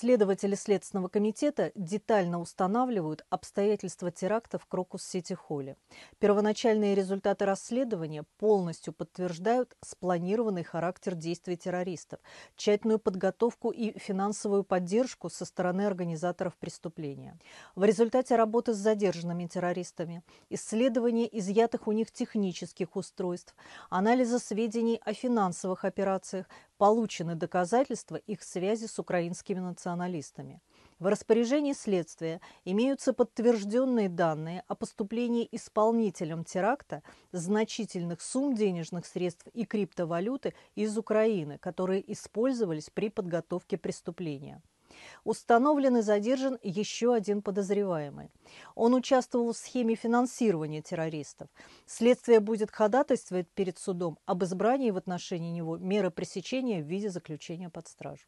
Следователи Следственного комитета детально устанавливают обстоятельства теракта в Крокус-Сити-Холле. Первоначальные результаты расследования полностью подтверждают спланированный характер действий террористов, тщательную подготовку и финансовую поддержку со стороны организаторов преступления. В результате работы с задержанными террористами, исследования изъятых у них технических устройств, анализа сведений о финансовых операциях, получены доказательства их связи с украинскими националистами. В распоряжении следствия имеются подтвержденные данные о поступлении исполнителям теракта значительных сумм денежных средств и криптовалюты из Украины, которые использовались при подготовке преступления. Установлен и задержан еще один подозреваемый. Он участвовал в схеме финансирования террористов. Следствие будет ходатайствовать перед судом об избрании в отношении него меры пресечения в виде заключения под стражу.